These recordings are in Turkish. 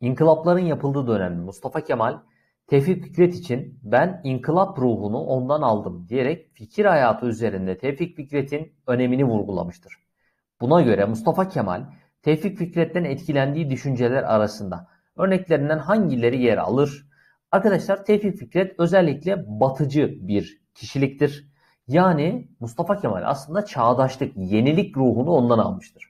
İnkılapların yapıldığı dönem Mustafa Kemal Tevfik Fikret için ben inkılap ruhunu ondan aldım diyerek fikir hayatı üzerinde Tevfik Fikret'in önemini vurgulamıştır. Buna göre Mustafa Kemal Tevfik Fikret'ten etkilendiği düşünceler arasında örneklerinden hangileri yer alır? Arkadaşlar Tevfik Fikret özellikle batıcı bir kişiliktir. Yani Mustafa Kemal aslında çağdaşlık, yenilik ruhunu ondan almıştır.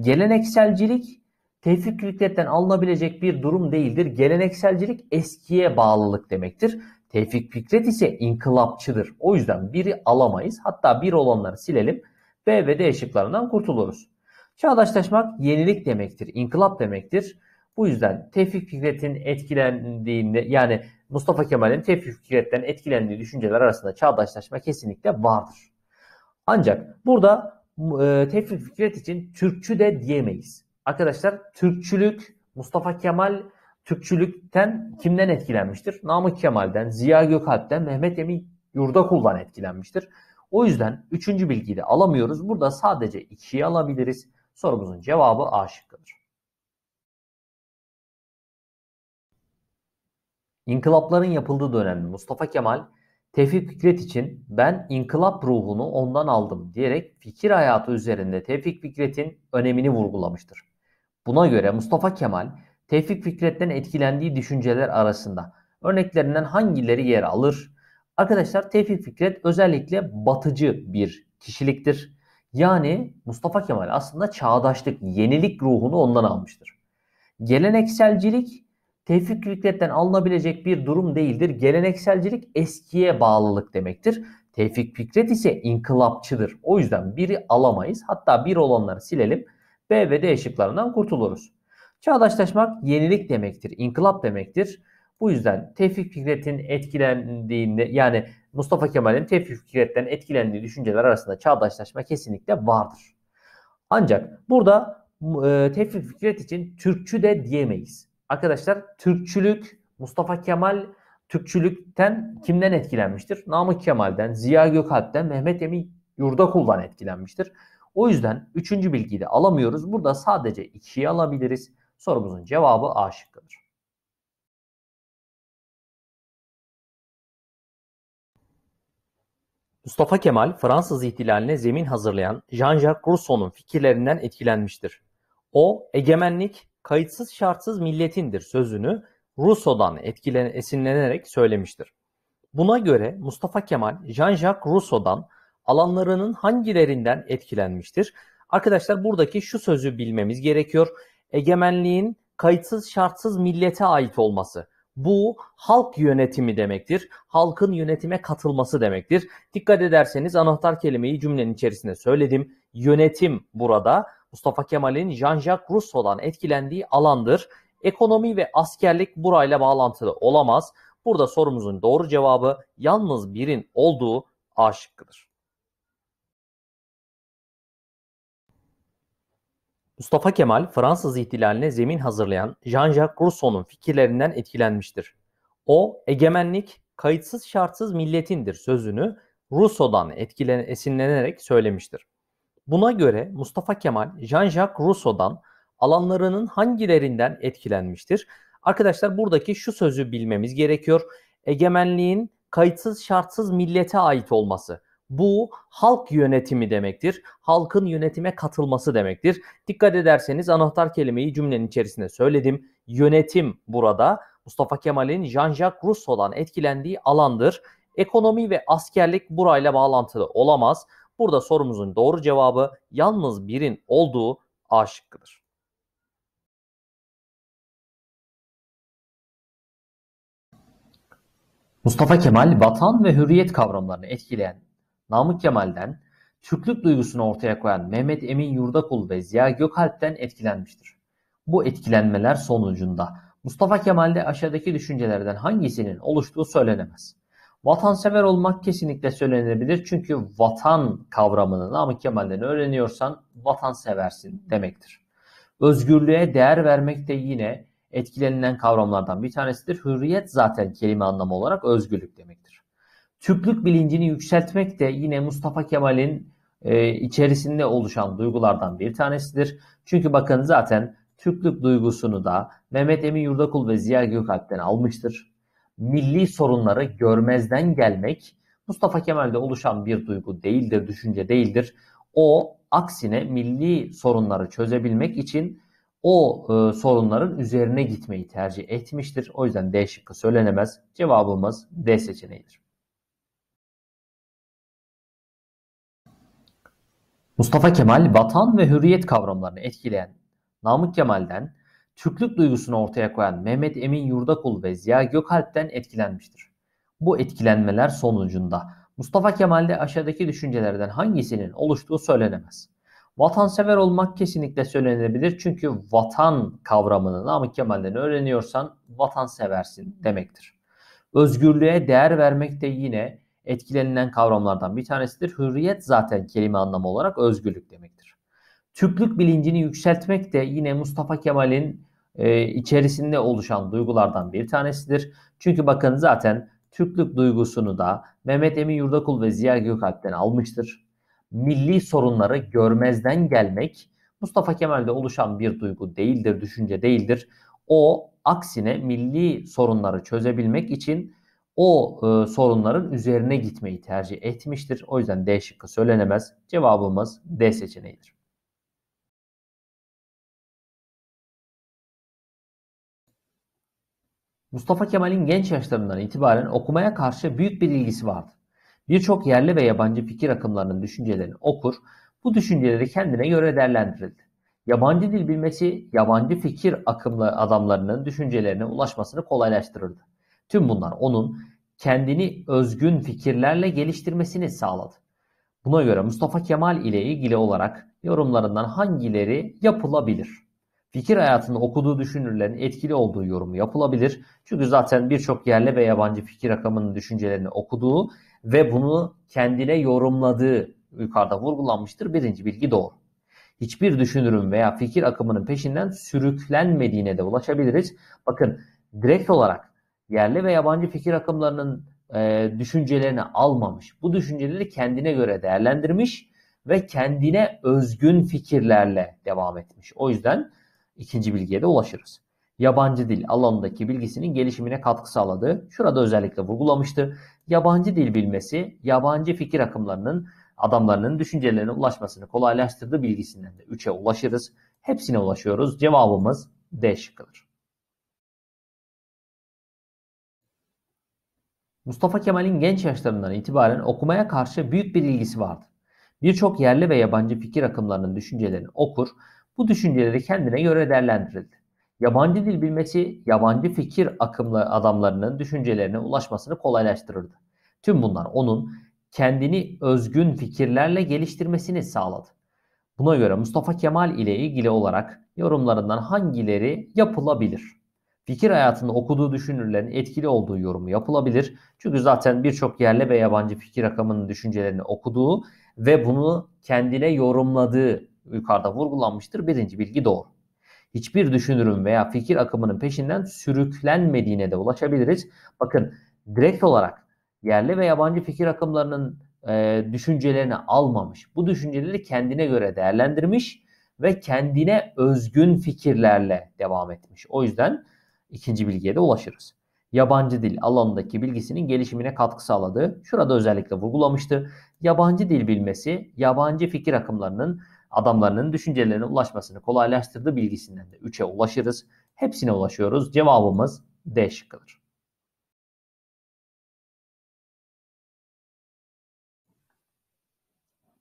Gelenekselcilik tevfik rüknetten alınabilecek bir durum değildir. Gelenekselcilik eskiye bağlılık demektir. Tevfik Fikret ise inkılapçıdır. O yüzden biri alamayız. Hatta bir olanları silelim. B ve D şıklarından kurtuluruz. Çağdaşlaşmak yenilik demektir. İnkılap demektir. Bu yüzden Tevfik Fikret'in etkilendiğinde yani Mustafa Kemal'in Tevfik Fikret'ten etkilendiği düşünceler arasında çağdaşlaşma kesinlikle vardır. Ancak burada e, Tevfik Fikret için Türkçü de diyemeyiz arkadaşlar Türkçülük, Mustafa Kemal Türkçülükten kimden etkilenmiştir? Namık Kemal'den, Ziya Gökalp'ten, Mehmet Emin Yurdakul'dan etkilenmiştir. O yüzden üçüncü bilgiyi de alamıyoruz. Burada sadece ikiyi alabiliriz. Sorumuzun cevabı A şıkkıdır. İnkılapların yapıldığı dönemde Mustafa Kemal Tevfik Fikret için ben inkılap ruhunu ondan aldım diyerek fikir hayatı üzerinde Tevfik Fikret'in önemini vurgulamıştır. Buna göre Mustafa Kemal, Tevfik Fikret'ten etkilendiği düşünceler arasında örneklerinden hangileri yer alır? Arkadaşlar Tevfik Fikret özellikle batıcı bir kişiliktir. Yani Mustafa Kemal aslında çağdaşlık, yenilik ruhunu ondan almıştır. Gelenekselcilik Tevfik Fikret'ten alınabilecek bir durum değildir. Gelenekselcilik eskiye bağlılık demektir. Tevfik Fikret ise inkılapçıdır. O yüzden biri alamayız. Hatta bir olanları silelim. B ve D şıklarından kurtuluruz. Çağdaşlaşmak yenilik demektir, inkılap demektir. Bu yüzden Tevfik Fikret'in etkilendiğinde yani Mustafa Kemal'in Tevfik Fikret'ten etkilendiği düşünceler arasında çağdaşlaşma kesinlikle vardır. Ancak burada e, Tevfik Fikret için Türkçü de diyemeyiz. Arkadaşlar Türkçülük Mustafa Kemal Türkçülükten kimden etkilenmiştir? Namık Kemal'den, Ziya Gökalp'ten, Mehmet Emin Yurdakul'dan etkilenmiştir. O yüzden üçüncü bilgiyi de alamıyoruz. Burada sadece 2'yi alabiliriz. Sorumuzun cevabı A şıkkıdır. Mustafa Kemal Fransız ihtilaline zemin hazırlayan Jean-Jacques Rousseau'nun fikirlerinden etkilenmiştir. O egemenlik kayıtsız şartsız milletindir sözünü Rousseau'dan etkilen esinlenerek söylemiştir. Buna göre Mustafa Kemal Jean-Jacques Rousseau'dan alanlarının hangilerinden etkilenmiştir? Arkadaşlar buradaki şu sözü bilmemiz gerekiyor. Egemenliğin kayıtsız şartsız millete ait olması. Bu halk yönetimi demektir. Halkın yönetime katılması demektir. Dikkat ederseniz anahtar kelimeyi cümlenin içerisinde söyledim. Yönetim burada Mustafa Kemal'in Jean-Jacques Rousseau'dan etkilendiği alandır. Ekonomi ve askerlik burayla bağlantılı olamaz. Burada sorumuzun doğru cevabı yalnız birin olduğu A Mustafa Kemal Fransız ihtilaline zemin hazırlayan Jean-Jacques Rousseau'nun fikirlerinden etkilenmiştir. O egemenlik kayıtsız şartsız milletindir sözünü Rousseau'dan etkilen esinlenerek söylemiştir. Buna göre Mustafa Kemal Jean-Jacques Rousseau'dan alanlarının hangilerinden etkilenmiştir? Arkadaşlar buradaki şu sözü bilmemiz gerekiyor. Egemenliğin kayıtsız şartsız millete ait olması. Bu halk yönetimi demektir. Halkın yönetime katılması demektir. Dikkat ederseniz anahtar kelimeyi cümlenin içerisinde söyledim. Yönetim burada Mustafa Kemal'in Jean-Jacques Rousseau'dan etkilendiği alandır. Ekonomi ve askerlik burayla bağlantılı olamaz. Burada sorumuzun doğru cevabı yalnız birin olduğu A şıkkıdır. Mustafa Kemal vatan ve hürriyet kavramlarını etkileyen Namık Kemal'den, Türklük duygusunu ortaya koyan Mehmet Emin Yurdakul ve Ziya Gökalp'ten etkilenmiştir. Bu etkilenmeler sonucunda Mustafa Kemal'de aşağıdaki düşüncelerden hangisinin oluştuğu söylenemez. Vatansever olmak kesinlikle söylenebilir çünkü vatan kavramını Namık Kemal'den öğreniyorsan vatanseversin demektir. Özgürlüğe değer vermek de yine etkilenilen kavramlardan bir tanesidir. Hürriyet zaten kelime anlamı olarak özgürlük demektir. Türklük bilincini yükseltmek de yine Mustafa Kemal'in e, içerisinde oluşan duygulardan bir tanesidir. Çünkü bakın zaten Türklük duygusunu da Mehmet Emin Yurdakul ve Ziya Gökalp'ten almıştır. Milli sorunları görmezden gelmek Mustafa Kemal'de oluşan bir duygu değildir, düşünce değildir. O aksine milli sorunları çözebilmek için o e, sorunların üzerine gitmeyi tercih etmiştir. O yüzden D şıkkı söylenemez. Cevabımız D seçeneğidir. Mustafa Kemal vatan ve hürriyet kavramlarını etkileyen Namık Kemal'den Türklük duygusunu ortaya koyan Mehmet Emin Yurdakul ve Ziya Gökalp'ten etkilenmiştir. Bu etkilenmeler sonucunda Mustafa Kemal'de aşağıdaki düşüncelerden hangisinin oluştuğu söylenemez. Vatansever olmak kesinlikle söylenebilir çünkü vatan kavramını Namık Kemal'den öğreniyorsan vatanseversin demektir. Özgürlüğe değer vermek de yine etkilenilen kavramlardan bir tanesidir. Hürriyet zaten kelime anlamı olarak özgürlük demektir. Türklük bilincini yükseltmek de yine Mustafa Kemal'in e, içerisinde oluşan duygulardan bir tanesidir. Çünkü bakın zaten Türklük duygusunu da Mehmet Emin Yurdakul ve Ziya Gökalp'ten almıştır. Milli sorunları görmezden gelmek Mustafa Kemal'de oluşan bir duygu değildir, düşünce değildir. O aksine milli sorunları çözebilmek için o e, sorunların üzerine gitmeyi tercih etmiştir. O yüzden D şıkkı söylenemez. Cevabımız D seçeneğidir. Mustafa Kemal'in genç yaşlarından itibaren okumaya karşı büyük bir ilgisi vardı. Birçok yerli ve yabancı fikir akımlarının düşüncelerini okur, bu düşünceleri kendine göre değerlendirildi. Yabancı dil bilmesi, yabancı fikir akımlı adamlarının düşüncelerine ulaşmasını kolaylaştırırdı. Tüm bunlar onun kendini özgün fikirlerle geliştirmesini sağladı. Buna göre Mustafa Kemal ile ilgili olarak yorumlarından hangileri yapılabilir? Fikir hayatında okuduğu düşünürlerin etkili olduğu yorumu yapılabilir. Çünkü zaten birçok yerli ve yabancı fikir akımının düşüncelerini okuduğu ve bunu kendine yorumladığı yukarıda vurgulanmıştır. Birinci bilgi doğru. Hiçbir düşünürün veya fikir akımının peşinden sürüklenmediğine de ulaşabiliriz. Bakın direkt olarak yerli ve yabancı fikir akımlarının e, düşüncelerini almamış. Bu düşünceleri kendine göre değerlendirmiş ve kendine özgün fikirlerle devam etmiş. O yüzden ikinci bilgiye de ulaşırız. Yabancı dil alanındaki bilgisinin gelişimine katkı sağladı. Şurada özellikle vurgulamıştı. Yabancı dil bilmesi, yabancı fikir akımlarının adamlarının düşüncelerine ulaşmasını kolaylaştırdı bilgisinden de 3'e ulaşırız. Hepsine ulaşıyoruz. Cevabımız D şıkkıdır. Mustafa Kemal'in genç yaşlarından itibaren okumaya karşı büyük bir ilgisi vardı. Birçok yerli ve yabancı fikir akımlarının düşüncelerini okur, bu düşünceleri kendine göre değerlendirirdi. Yabancı dil bilmesi, yabancı fikir akımlı adamlarının düşüncelerine ulaşmasını kolaylaştırırdı. Tüm bunlar onun kendini özgün fikirlerle geliştirmesini sağladı. Buna göre Mustafa Kemal ile ilgili olarak yorumlarından hangileri yapılabilir? fikir hayatında okuduğu düşünürlerin etkili olduğu yorumu yapılabilir. Çünkü zaten birçok yerli ve yabancı fikir akımının düşüncelerini okuduğu ve bunu kendine yorumladığı yukarıda vurgulanmıştır. Birinci bilgi doğru. Hiçbir düşünürün veya fikir akımının peşinden sürüklenmediğine de ulaşabiliriz. Bakın direkt olarak yerli ve yabancı fikir akımlarının e, düşüncelerini almamış. Bu düşünceleri kendine göre değerlendirmiş ve kendine özgün fikirlerle devam etmiş. O yüzden ikinci bilgiye de ulaşırız. Yabancı dil alanındaki bilgisinin gelişimine katkı sağladığı şurada özellikle vurgulamıştı. Yabancı dil bilmesi yabancı fikir akımlarının adamlarının düşüncelerine ulaşmasını kolaylaştırdığı bilgisinden de 3'e ulaşırız. Hepsine ulaşıyoruz. Cevabımız D şıkkıdır.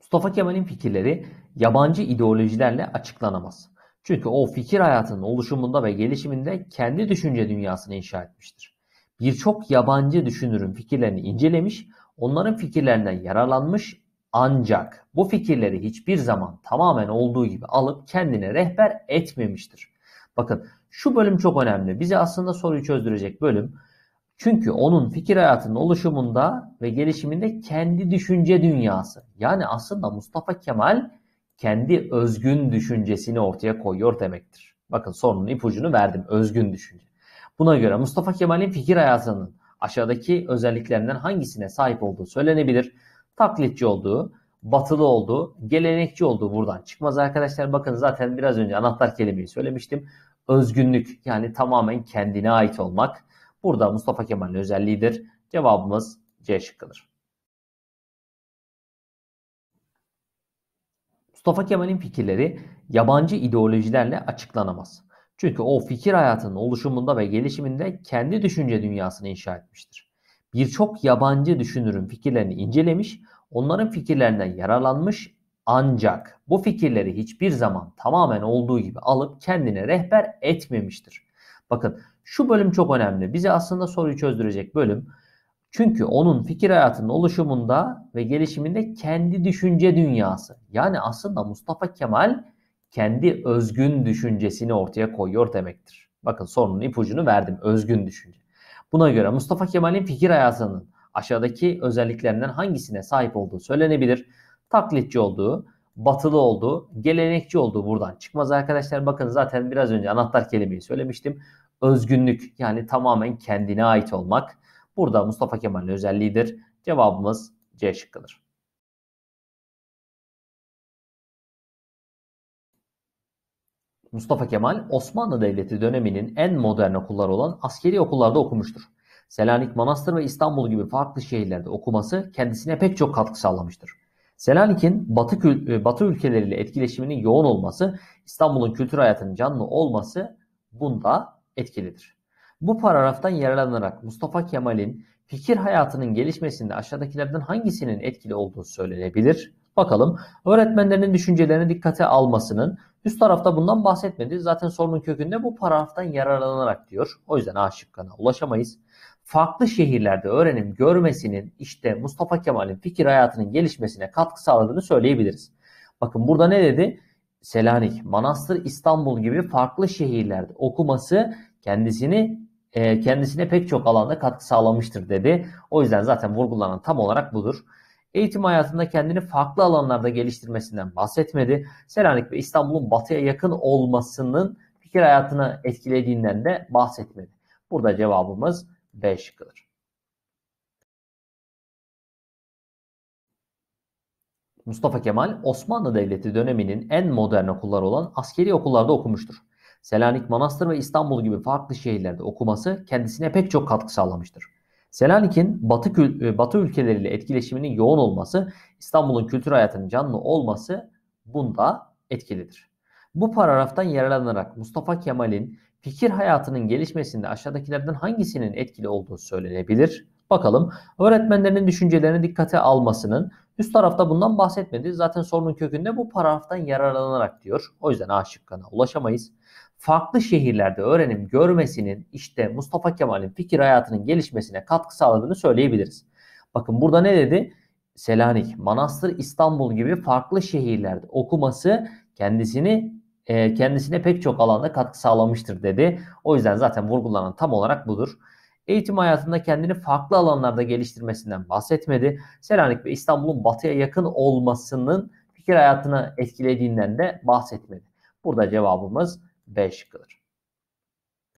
Mustafa Kemal'in fikirleri yabancı ideolojilerle açıklanamaz. Çünkü o fikir hayatının oluşumunda ve gelişiminde kendi düşünce dünyasını inşa etmiştir. Birçok yabancı düşünürün fikirlerini incelemiş, onların fikirlerinden yararlanmış ancak bu fikirleri hiçbir zaman tamamen olduğu gibi alıp kendine rehber etmemiştir. Bakın şu bölüm çok önemli. Bizi aslında soruyu çözdürecek bölüm. Çünkü onun fikir hayatının oluşumunda ve gelişiminde kendi düşünce dünyası. Yani aslında Mustafa Kemal kendi özgün düşüncesini ortaya koyuyor demektir. Bakın sorunun ipucunu verdim. Özgün düşünce. Buna göre Mustafa Kemal'in fikir hayatının aşağıdaki özelliklerinden hangisine sahip olduğu söylenebilir. Taklitçi olduğu, batılı olduğu, gelenekçi olduğu buradan çıkmaz arkadaşlar. Bakın zaten biraz önce anahtar kelimeyi söylemiştim. Özgünlük yani tamamen kendine ait olmak. Burada Mustafa Kemal'in özelliğidir. Cevabımız C şıkkıdır. Mustafa Kemal'in fikirleri yabancı ideolojilerle açıklanamaz. Çünkü o fikir hayatının oluşumunda ve gelişiminde kendi düşünce dünyasını inşa etmiştir. Birçok yabancı düşünürün fikirlerini incelemiş, onların fikirlerinden yararlanmış ancak bu fikirleri hiçbir zaman tamamen olduğu gibi alıp kendine rehber etmemiştir. Bakın şu bölüm çok önemli. Bize aslında soruyu çözdürecek bölüm. Çünkü onun fikir hayatının oluşumunda ve gelişiminde kendi düşünce dünyası. Yani aslında Mustafa Kemal kendi özgün düşüncesini ortaya koyuyor demektir. Bakın sorunun ipucunu verdim. Özgün düşünce. Buna göre Mustafa Kemal'in fikir hayatının aşağıdaki özelliklerinden hangisine sahip olduğu söylenebilir. Taklitçi olduğu, batılı olduğu, gelenekçi olduğu buradan çıkmaz arkadaşlar. Bakın zaten biraz önce anahtar kelimeyi söylemiştim. Özgünlük yani tamamen kendine ait olmak Burada Mustafa Kemal'in özelliğidir. Cevabımız C şıkkıdır. Mustafa Kemal Osmanlı Devleti döneminin en modern okulları olan askeri okullarda okumuştur. Selanik, Manastır ve İstanbul gibi farklı şehirlerde okuması kendisine pek çok katkı sağlamıştır. Selanik'in batı, e, batı ülkeleriyle etkileşiminin yoğun olması, İstanbul'un kültür hayatının canlı olması bunda etkilidir. Bu paragraftan yararlanarak Mustafa Kemal'in fikir hayatının gelişmesinde aşağıdakilerden hangisinin etkili olduğu söylenebilir? Bakalım öğretmenlerinin düşüncelerini dikkate almasının üst tarafta bundan bahsetmedi. Zaten sorunun kökünde bu paragraftan yararlanarak diyor. O yüzden A şıkkına ulaşamayız. Farklı şehirlerde öğrenim görmesinin işte Mustafa Kemal'in fikir hayatının gelişmesine katkı sağladığını söyleyebiliriz. Bakın burada ne dedi? Selanik, Manastır, İstanbul gibi farklı şehirlerde okuması kendisini e, kendisine pek çok alanda katkı sağlamıştır dedi. O yüzden zaten vurgulanan tam olarak budur. Eğitim hayatında kendini farklı alanlarda geliştirmesinden bahsetmedi. Selanik ve İstanbul'un batıya yakın olmasının fikir hayatını etkilediğinden de bahsetmedi. Burada cevabımız B şıkkıdır. Mustafa Kemal Osmanlı Devleti döneminin en modern okulları olan askeri okullarda okumuştur. Selanik, Manastır ve İstanbul gibi farklı şehirlerde okuması kendisine pek çok katkı sağlamıştır. Selanik'in batı, e, batı ülkeleriyle etkileşiminin yoğun olması, İstanbul'un kültür hayatının canlı olması bunda etkilidir. Bu paragraftan yararlanarak Mustafa Kemal'in fikir hayatının gelişmesinde aşağıdakilerden hangisinin etkili olduğu söylenebilir? Bakalım öğretmenlerinin düşüncelerini dikkate almasının üst tarafta bundan bahsetmedi. Zaten sorunun kökünde bu paragraftan yararlanarak diyor. O yüzden A şıkkına ulaşamayız farklı şehirlerde öğrenim görmesinin işte Mustafa Kemal'in fikir hayatının gelişmesine katkı sağladığını söyleyebiliriz. Bakın burada ne dedi? Selanik, Manastır, İstanbul gibi farklı şehirlerde okuması kendisini e, kendisine pek çok alanda katkı sağlamıştır dedi. O yüzden zaten vurgulanan tam olarak budur. Eğitim hayatında kendini farklı alanlarda geliştirmesinden bahsetmedi. Selanik ve İstanbul'un batıya yakın olmasının fikir hayatına etkilediğinden de bahsetmedi. Burada cevabımız 5 kalır.